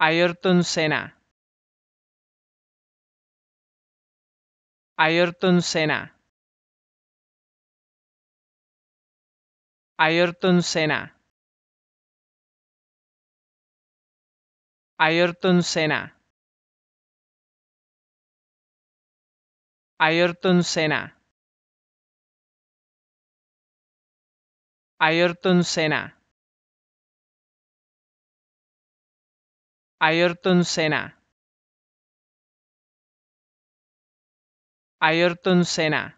Ayrton sena Ayrton sena Ayrton sena Ayrton sena Ayrton sena Ayrton sena Ayrton Senna. Ayrton Senna.